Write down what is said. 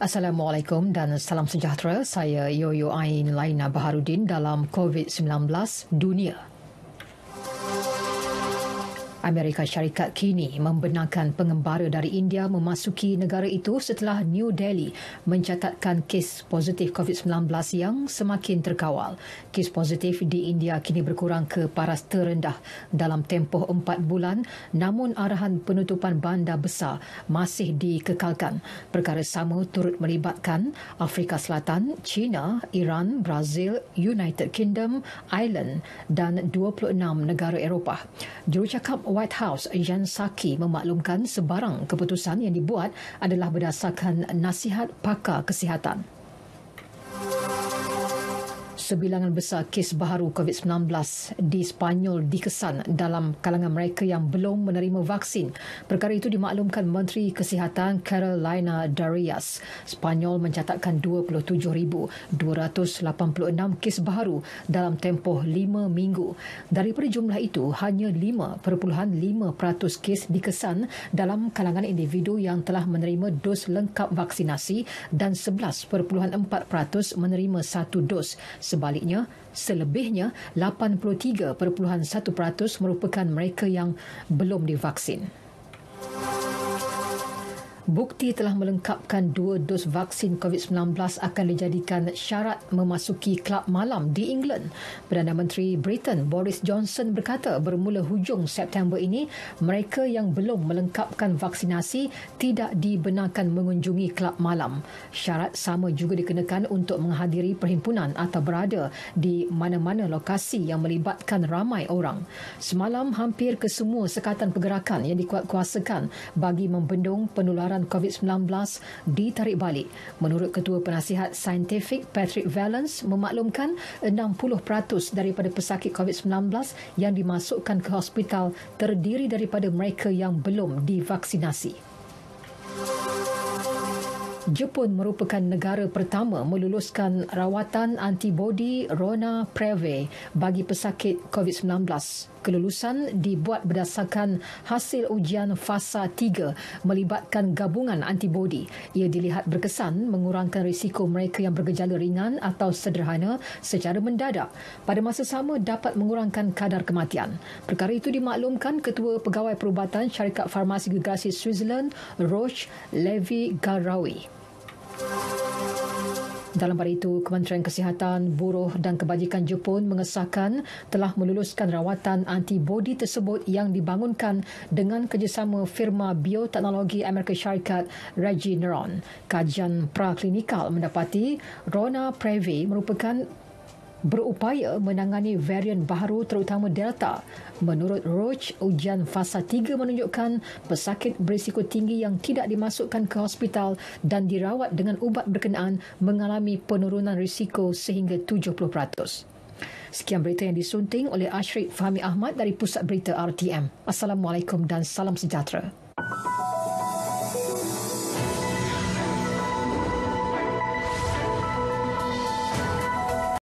Assalamualaikum dan salam sejahtera. Saya Yoyo Ain Laina Baharudin dalam COVID-19 Dunia. Amerika Syarikat kini membenarkan pengembara dari India memasuki negara itu setelah New Delhi mencatatkan kes positif COVID-19 yang semakin terkawal. Kes positif di India kini berkurang ke paras terendah dalam tempoh empat bulan namun arahan penutupan bandar besar masih dikekalkan. Perkara sama turut melibatkan Afrika Selatan, China, Iran, Brazil, United Kingdom, Ireland dan 26 negara Eropah. Jurucakap White House, Jen Saki memaklumkan sebarang keputusan yang dibuat adalah berdasarkan nasihat pakar kesihatan sebilangan besar kes baharu COVID-19 di Sepanyol dikesan dalam kalangan mereka yang belum menerima vaksin. Perkara itu dimaklumkan Menteri Kesihatan Carolina Darias. Sepanyol mencatatkan 27,286 kes baharu dalam tempoh lima minggu. Dari perjumlah itu, hanya 5.5% kes dikesan dalam kalangan individu yang telah menerima dos lengkap vaksinasi dan 11.4% menerima satu dos. Sebaliknya, selebihnya 83.1% merupakan mereka yang belum divaksin bukti telah melengkapkan dua dos vaksin COVID-19 akan dijadikan syarat memasuki kelab malam di England. Perdana Menteri Britain Boris Johnson berkata bermula hujung September ini, mereka yang belum melengkapkan vaksinasi tidak dibenarkan mengunjungi kelab malam. Syarat sama juga dikenakan untuk menghadiri perhimpunan atau berada di mana-mana lokasi yang melibatkan ramai orang. Semalam hampir kesemua sekatan pergerakan yang dikuatkuasakan bagi membendung penularan penularan COVID-19 ditarik balik. Menurut Ketua Penasihat Saintifik Patrick Valence memaklumkan 60% daripada pesakit COVID-19 yang dimasukkan ke hospital terdiri daripada mereka yang belum divaksinasi. thank you Jepun merupakan negara pertama meluluskan rawatan antibodi Rona Preve bagi pesakit COVID-19. Kelulusan dibuat berdasarkan hasil ujian fasa 3 melibatkan gabungan antibodi. Ia dilihat berkesan mengurangkan risiko mereka yang bergejala ringan atau sederhana secara mendadak. Pada masa sama dapat mengurangkan kadar kematian. Perkara itu dimaklumkan Ketua Pegawai Perubatan Syarikat Farmasi Gegasi Switzerland, Roche Levy Garawi. Dalam hari itu, Kementerian Kesihatan, Buruh dan Kebajikan Jepun mengesahkan telah meluluskan rawatan antibodi tersebut yang dibangunkan dengan kerjasama firma bioteknologi Amerika Syarikat Regeneron. Kajian praklinikal mendapati Rona Previ merupakan berupaya menangani varian baru terutama Delta. Menurut Roach, ujian fasa 3 menunjukkan pesakit berisiko tinggi yang tidak dimasukkan ke hospital dan dirawat dengan ubat berkenaan mengalami penurunan risiko sehingga 70%. Sekian berita yang disunting oleh Ashrid Fahmi Ahmad dari Pusat Berita RTM. Assalamualaikum dan salam sejahtera.